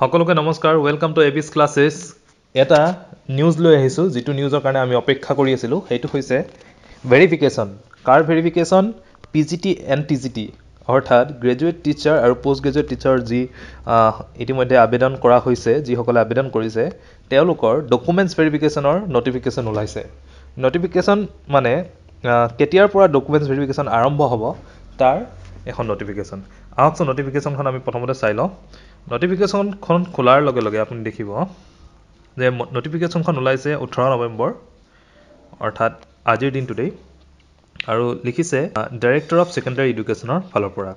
সকলোকে নমস্কাৰ welcome to A এবিছ ক্লাছেছ এটা নিউজ লৈ আহিছোঁ যিটো নিউজৰ কাৰণে আমি অপেক্ষা কৰি আছিলোঁ সেইটো হৈছে ভেৰিফিকেশ্যন কাৰ verification P G T and T G T অৰ্থাৎ গ্ৰেজুৱেট টিচাৰ আৰু প'ষ্ট গ্ৰেজুৱেট টিচাৰ যি ইতিমধ্যে আবেদন কৰা হৈছে যিসকলে আবেদন কৰিছে তেওঁলোকৰ ডকুমেণ্টছ ভেৰিফিকেশ্যনৰ ন'টিফিকেশ্যন ওলাইছে ন'টিফিকেশ্যন মানে কেতিয়াৰ পৰা ডকুমেণ্টছ ভেৰিফিকেশ্যন আৰম্ভ হ'ব তাৰ এখন ন'টিফিকেশ্যন আহকচোন ন'টিফিকেশ্যনখন আমি প্ৰথমতে চাই লওঁ নটিফিকেশ্যনখন খোলাৰ লগে লগে আপুনি দেখিব যে নটিফিকেশ্যনখন ওলাইছে ওঠৰ নৱেম্বৰ অৰ্থাৎ আজিৰ দিনটোতেই আৰু লিখিছে ডাইৰেক্টৰ অফ ছেকেণ্ডেৰী এডুকেশ্যনৰ ফালৰ পৰা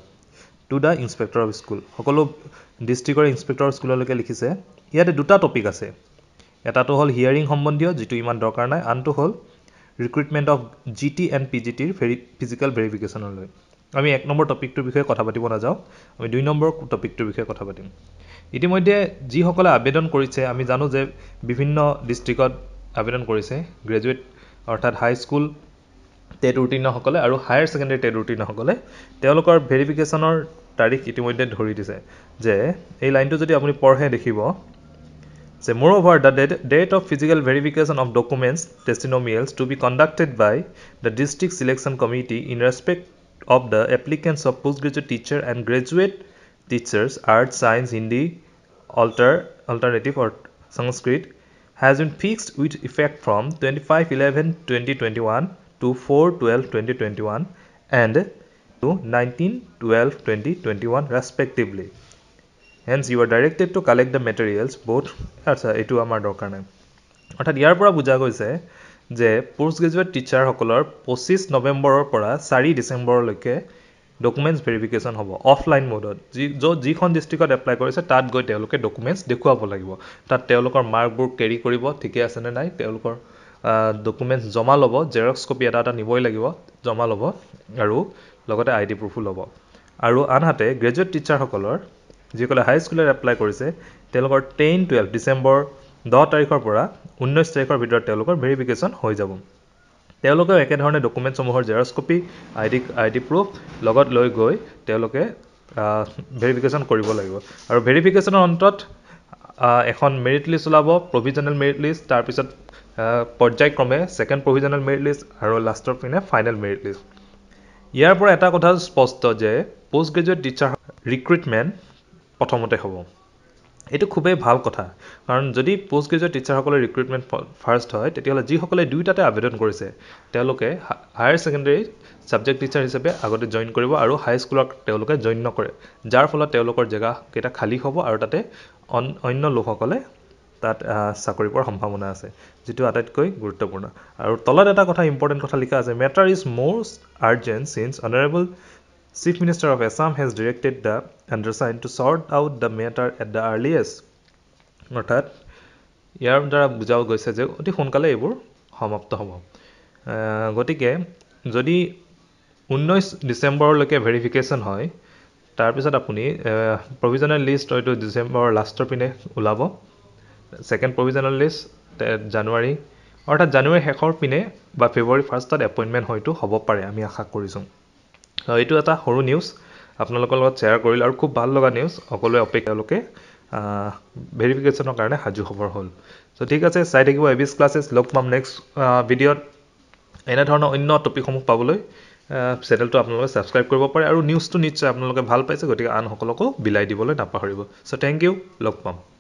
to the inspector of school সকলো ডিষ্ট্ৰিক্টৰ ইন্সপেক্টৰ স্কুললৈকে লিখিছে ইয়াতে দুটা টপিক আছে এটাটো হ'ল হিয়াৰিং সম্বন্ধীয় যিটো ইমান দৰকাৰ নাই আনটো হ'ল recruitment of G T and P G টিৰ ভেৰি ফিজিকেল ভেৰিফিকেশ্যনলৈ আমি এক নম্বৰ টপিকটোৰ বিষয়ে কথা পাতিব নাযাওঁ আমি দুই নম্বৰ টপিকটোৰ বিষয়ে কথা পাতিম ইতিমধ্যে যিসকলে আবেদন কৰিছে আমি জানো যে বিভিন্ন ডিষ্ট্ৰিক্টত আবেদন কৰিছে গ্ৰেজুৱেট অৰ্থাৎ হাইস্কুল টেট উত্তীৰ্ণসকলে আৰু হায়াৰ ছেকেণ্ডেৰী টেট উত্তীৰ্ণসকলে তেওঁলোকৰ ভেৰিফিকেশ্যনৰ তাৰিখ ইতিমধ্যে ধৰি দিছে যে এই লাইনটো যদি আপুনি পঢ়ে দেখিব যে মোৰ over the date date of physical verification of documents testimonials to be conducted by the district selection committee in respect of the applicants of postgraduate teacher and graduate teachers art science hindi alter alternative or sanskrit has been fixed with effect from 25 11 2021 to 4 12 2021 and to 19 12 2021 respectively hence you are directed to collect the materials বহুত আচ্ছা এইটো আমাৰ দৰকাৰ নাই অৰ্থাৎ ইয়াৰ পৰা বুজা গৈছে যে পোষ্ট গ্ৰেজুৱেট টিচাৰসকলৰ পঁচিছ নৱেম্বৰৰ পৰা চাৰি ডিচেম্বৰলৈকে ডকুমেণ্টছ ভেৰিফিকেশ্যন হ'ব অফলাইন মোডত যি য'ত যিখন ডিষ্ট্ৰিক্টত এপ্লাই কৰিছে তাত গৈ তেওঁলোকে ডকুমেণ্টছ দেখুৱাব লাগিব তাত তেওঁলোকৰ মাৰ্কবোৰ কেৰি কৰিব ঠিকে আছেনে নাই তেওঁলোকৰ ডকুমেণ্টছ জমা ল'ব জেৰক্স কপি এটা এটা নিবই লাগিব জমা ল'ব আৰু লগতে আই ডি প্ৰুফো ল'ব আৰু আনহাতে গ্ৰেজুৱেট টিচাৰসকলৰ যিসকলে হাইস্কুলত এপ্লাই কৰিছে তেওঁলোকৰ টেন টুৱেল্ভ ডিচেম্বৰ দহ তাৰিখৰ পৰা ঊনৈছ তাৰিখৰ ভিতৰত তেওঁলোকৰ ভেৰিফিকেশ্যন হৈ যাব তেওঁলোকেও একেধৰণে ডকুমেণ্টসমূহৰ xerox copy I D I D proof লগত লৈ গৈ তেওঁলোকে ভেৰিফিকেশ্যন কৰিব লাগিব আৰু ভেৰিফিকেশ্যনৰ অন্তত এখন মেৰিট লিষ্ট ওলাব প্ৰভিজনেল মেৰিট লিষ্ট তাৰপিছত পৰ্যায়ক্ৰমে ছেকেণ্ড প্ৰভিজনেল মেৰিট লিষ্ট আৰু লাষ্টৰ পিনে ফাইনেল মেৰিট লিষ্ট ইয়াৰ পৰা এটা কথা স্পষ্ট যে পষ্ট গ্ৰেজুৱেট টিচাৰ ৰিক্ৰুইটমেণ্ট প্ৰথমতে হ'ব এইটো খুবেই ভাল কথা কাৰণ যদি পষ্ট গ্ৰেজুৱেট টিচাৰসকলে ৰিক্ৰুইটমেণ্ট ফাৰ্ষ্ট হয় তেতিয়াহ'লে যিসকলে দুয়োটাতে আবেদন কৰিছে তেওঁলোকে হায়াৰ ছেকেণ্ডেৰী ছাবজেক্ট টিচাৰ হিচাপে আগতে জইন কৰিব আৰু হাইস্কুলক তেওঁলোকে জইন নকৰে যাৰ ফলত তেওঁলোকৰ জেগাকেইটা খালী হ'ব আৰু তাতে অন অন্য লোকসকলে তাত চাকৰি পোৱাৰ সম্ভাৱনা আছে যিটো আটাইতকৈ গুৰুত্বপূৰ্ণ আৰু তলত এটা কথা ইম্পৰ্টেণ্ট কথা লিখা আছে matter is most urgent since honourable Chief Minister of Assam has directed the undersigned to sort out the matter at the earliest অৰ্থাৎ ইয়াৰ দ্বাৰা বুজাও গৈছে যে অতি সোনকালে এইবোৰ সমাপ্ত হ'ব গতিকে যদি ঊনৈছ ডিচেম্বৰলৈকে ভেৰিফিকেশ্যন হয় তাৰপিছত আপুনি প্ৰভিজনেল লিষ্ট হয়তো ডিচেম্বৰৰ লাষ্টৰ পিনে ওলাব ছেকেণ্ড প্ৰভিজনেল লিষ্ট জানুৱাৰী অৰ্থাৎ জানুৱাৰী শেষৰ পিনে বা ফেব্ৰুৱাৰী ফাৰ্ষ্টত এপইণ্টমেণ্ট হয়তো হ'ব পাৰে আমি আশা কৰিছোঁ এইটো এটা সৰু নিউজ আপোনালোকৰ লগত শ্বেয়াৰ কৰিলোঁ আৰু খুব ভাল লগা নিউজ সকলোৱে অপেক্ষালোকে ভেৰিফিকেশ্যনৰ কাৰণে সাজু হ'বৰ হ'ল চ' ঠিক আছে চাই থাকিব এ বিছ ক্লাছেছ লগ পাম নেক্সট ভিডিঅ'ত এনেধৰণৰ অন্য টপিকসমূহ পাবলৈ চেনেলটো আপোনালোকে ছাবস্ক্ৰাইব কৰিব পাৰে আৰু নিউজটো নিশ্চয় আপোনালোকে ভাল পাইছে গতিকে আনসকলকো বিলাই দিবলৈ নাপাহৰিব চ' থেংক ইউ লগ পাম